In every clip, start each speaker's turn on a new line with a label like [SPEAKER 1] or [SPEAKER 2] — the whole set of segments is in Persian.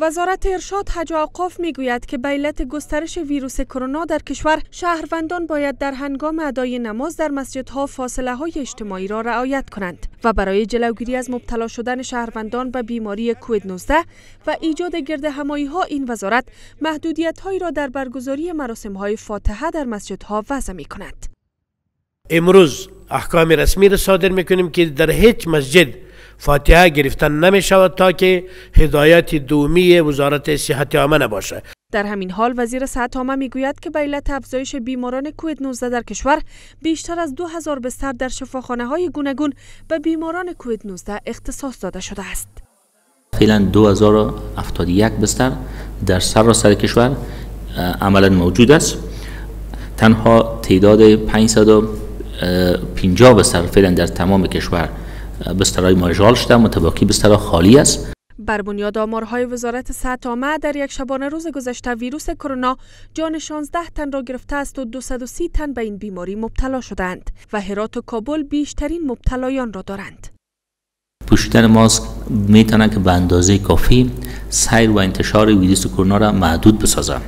[SPEAKER 1] وزارت ارشاد حج اوقاف میگوید که به علت گسترش ویروس کرونا در کشور شهروندان باید در هنگام ادای نماز در مسجدها فاصله های اجتماعی را رعایت کنند و برای جلوگیری از مبتلا شدن شهروندان به بیماری کووید 19 و ایجاد گرد همایی ها این وزارت محدودیت هایی را در برگزاری مراسم های فاتحه در مسجدها وضع می کند
[SPEAKER 2] امروز احکام رسمی را صادر می کنیم که در هیچ مسجد فاتحه گرفتن نمی شود تا که هدایت دومی وزارت صحت عامه نباشه
[SPEAKER 1] در همین حال وزیر صحت عامه میگوید که به علت افزایش بیماران کووید 19 در کشور بیشتر از 2000 بستر در شفاخانه های گوناگون به بیماران کووید 19 اختصاص داده شده است
[SPEAKER 3] فعلا 2071 بستر در سراسر کشور عملا موجود است تنها تعداد 550 بستر فعلا در تمام کشور بسترهای ماژال شده متباقی بسترا خالی است
[SPEAKER 1] بر بنیاد آمارهای وزارت صحت آمه در یک شبانه روز گذشته ویروس کرونا جان 16 تن را گرفته است و 230 تن به این بیماری مبتلا شدند و هرات و کابل بیشترین مبتلایان را دارند
[SPEAKER 3] پوشیدن ماسک میتونه که به اندازه کافی سیر و انتشار ویروس کرونا را محدود بسازد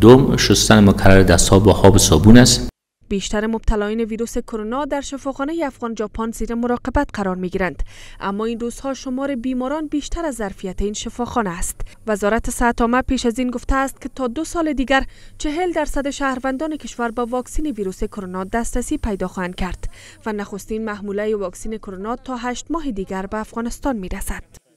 [SPEAKER 3] دوم شستن مکرر دستها با خواب صابون است
[SPEAKER 1] بیشتر مبتلایان ویروس کرونا در شفاخانه افغان جاپان زیر مراقبت قرار می گیرند اما این روزها شمار بیماران بیشتر از ظرفیت این شفاخانه است وزارت صحت پیش از این گفته است که تا دو سال دیگر چهل درصد شهروندان کشور با واکسین ویروس کرونا دسترسی پیدا خواهند کرد و نخستین محموله واکسین کرونا تا هشت ماه دیگر به افغانستان می رسد